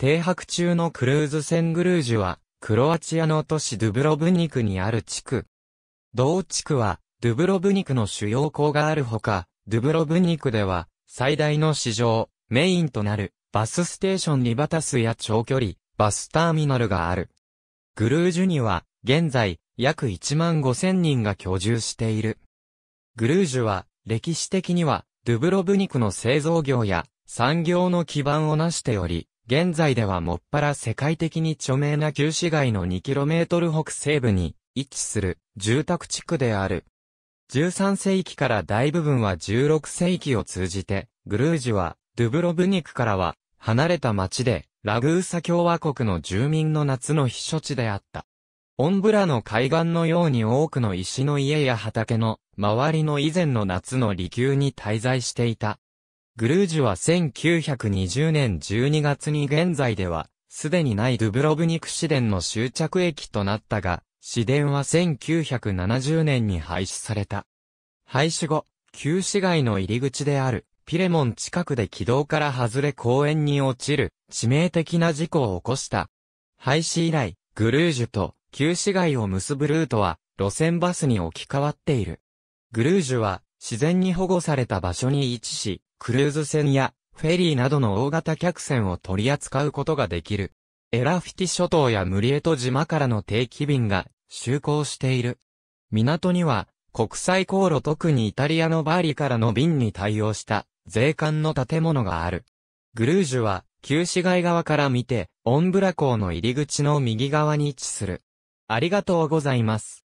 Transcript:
停泊中のクルーズ船グルージュは、クロアチアの都市ドゥブロブニクにある地区。同地区は、ドゥブロブニクの主要港があるほか、ドゥブロブニクでは、最大の市場、メインとなる、バスステーションリバタスや長距離、バスターミナルがある。グルージュには、現在、約1万5千人が居住している。グルージュは、歴史的には、ドゥブロブニクの製造業や産業の基盤を成しており、現在ではもっぱら世界的に著名な旧市街の 2km 北西部に位置する住宅地区である。13世紀から大部分は16世紀を通じて、グルージュはドゥブロブニクからは離れた町で、ラグーサ共和国の住民の夏の避暑地であった。オンブラの海岸のように多くの石の家や畑の周りの以前の夏の離宮に滞在していたグルージュは1920年12月に現在では、すでにないドゥブロブニク市電の終着駅となったが、市電は1970年に廃止された。廃止後、旧市街の入り口である、ピレモン近くで軌道から外れ公園に落ちる、致命的な事故を起こした。廃止以来、グルージュと旧市街を結ぶルートは、路線バスに置き換わっている。グルージュは、自然に保護された場所に位置し、クルーズ船やフェリーなどの大型客船を取り扱うことができる。エラフィティ諸島やムリエト島からの定期便が就航している。港には国際航路特にイタリアのバーリからの便に対応した税関の建物がある。グルージュは旧市街側から見てオンブラ港の入り口の右側に位置する。ありがとうございます。